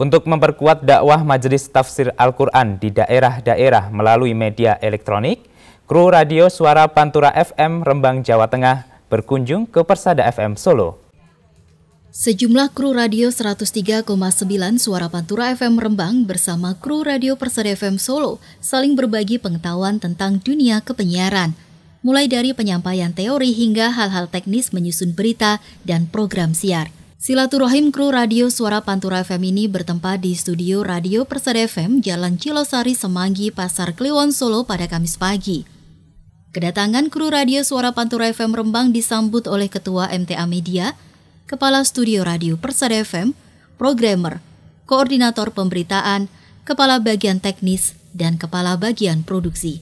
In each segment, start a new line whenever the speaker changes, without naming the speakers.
untuk memperkuat dakwah Majelis Tafsir Al-Quran di daerah-daerah melalui media elektronik, kru radio Suara Pantura FM Rembang, Jawa Tengah berkunjung ke Persada FM Solo.
Sejumlah kru radio 103,9 Suara Pantura FM Rembang bersama kru radio Persada FM Solo saling berbagi pengetahuan tentang dunia kepenyiaran, mulai dari penyampaian teori hingga hal-hal teknis menyusun berita dan program siar. Silaturahim kru radio Suara Pantura FM ini bertempat di studio Radio Persada FM Jalan Cilosari Semanggi Pasar Kliwon Solo pada Kamis pagi. Kedatangan kru radio Suara Pantura FM Rembang disambut oleh Ketua MTA Media, Kepala Studio Radio Persada FM, Programmer, Koordinator Pemberitaan, Kepala Bagian Teknis, dan Kepala Bagian Produksi.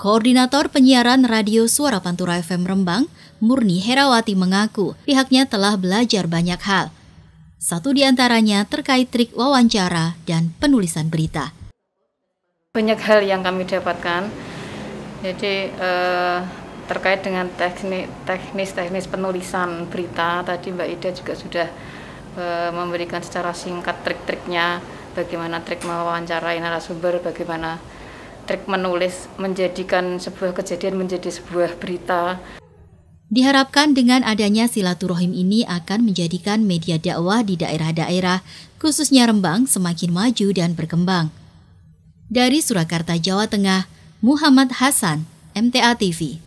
Koordinator Penyiaran Radio Suara Pantura FM Rembang, Murni Herawati mengaku pihaknya telah belajar banyak hal. Satu di antaranya terkait trik wawancara dan penulisan berita.
Banyak hal yang kami dapatkan. Jadi eh, terkait dengan teknis-teknis penulisan berita tadi Mbak Ida juga sudah eh, memberikan secara singkat trik-triknya bagaimana trik mewawancarai narasumber, bagaimana trik menulis menjadikan sebuah kejadian menjadi sebuah berita. Diharapkan dengan
adanya silaturahim ini akan menjadikan media dakwah di daerah-daerah, khususnya Rembang, semakin maju dan berkembang. Dari Surakarta, Jawa Tengah, Muhammad Hasan, MTA TV.